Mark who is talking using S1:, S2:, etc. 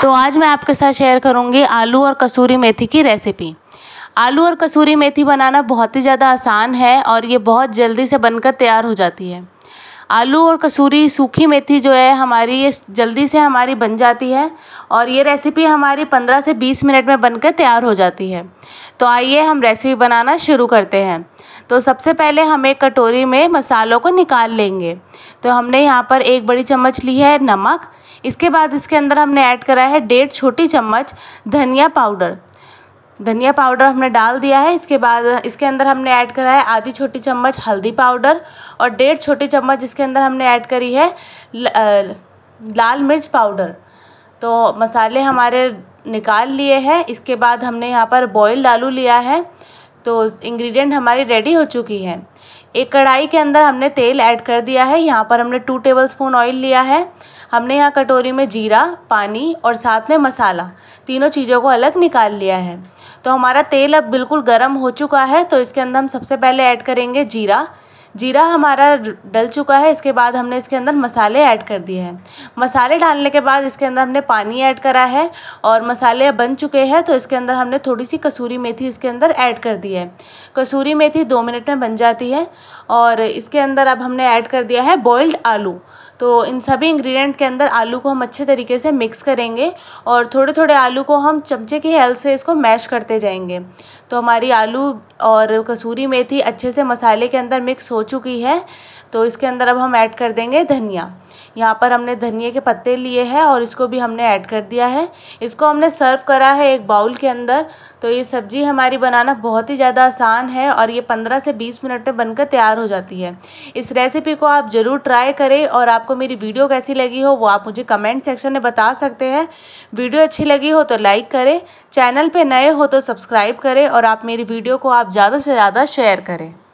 S1: तो आज मैं आपके साथ शेयर करूँगी आलू और कसूरी मेथी की रेसिपी आलू और कसूरी मेथी बनाना बहुत ही ज़्यादा आसान है और ये बहुत जल्दी से बनकर तैयार हो जाती है आलू और कसूरी सूखी मेथी जो है हमारी ये जल्दी से हमारी बन जाती है और ये रेसिपी हमारी 15 से 20 मिनट में बनकर तैयार हो जाती है तो आइए हम रेसिपी बनाना शुरू करते हैं तो सबसे पहले हम एक कटोरी में मसालों को निकाल लेंगे तो हमने यहाँ पर एक बड़ी चम्मच ली है नमक इसके बाद इसके अंदर हमने ऐड करा है डेढ़ छोटी चम्मच धनिया पाउडर धनिया पाउडर हमने डाल दिया है इसके बाद इसके अंदर हमने ऐड करा है आधी छोटी चम्मच हल्दी पाउडर और डेढ़ छोटी चम्मच इसके अंदर हमने ऐड करी है लाल मिर्च पाउडर तो मसाले हमारे निकाल लिए हैं इसके बाद हमने यहाँ पर बॉयल्ड आलू लिया है तो इंग्रेडिएंट हमारी रेडी हो चुकी है एक कढ़ाई के अंदर हमने तेल ऐड कर दिया है यहाँ पर हमने टू टेबल स्पून ऑयल लिया है हमने यहाँ कटोरी में जीरा पानी और साथ में मसाला तीनों चीज़ों को अलग निकाल लिया है तो हमारा तेल अब बिल्कुल गर्म हो चुका है तो इसके अंदर हम सबसे पहले ऐड करेंगे जीरा जीरा हमारा डल चुका है इसके बाद हमने इसके अंदर मसाले ऐड कर दिए हैं मसाले डालने के बाद इसके अंदर हमने पानी ऐड करा है और मसाले बन चुके हैं तो इसके अंदर हमने थोड़ी सी कसूरी मेथी इसके अंदर ऐड कर दी है कसूरी मेथी दो मिनट में बन जाती है और इसके अंदर अब हमने ऐड कर दिया है बॉयल्ड आलू तो इन सभी इंग्रेडिएंट के अंदर आलू को हम अच्छे तरीके से मिक्स करेंगे और थोड़े थोड़े आलू को हम चमचे की हेल्प से इसको मैश करते जाएंगे तो हमारी आलू और कसूरी मेथी अच्छे से मसाले के अंदर मिक्स हो चुकी है तो इसके अंदर अब हम ऐड कर देंगे धनिया यहाँ पर हमने धनिए के पत्ते लिए हैं और इसको भी हमने ऐड कर दिया है इसको हमने सर्व करा है एक बाउल के अंदर तो ये सब्ज़ी हमारी बनाना बहुत ही ज़्यादा आसान है और ये पंद्रह से बीस मिनट में बनकर तैयार हो जाती है इस रेसिपी को आप ज़रूर ट्राई करें और आपको मेरी वीडियो कैसी लगी हो वो आप मुझे कमेंट सेक्शन में बता सकते हैं वीडियो अच्छी लगी हो तो लाइक करें चैनल पर नए हो तो सब्सक्राइब करें और आप मेरी वीडियो को आप ज़्यादा से ज़्यादा शेयर करें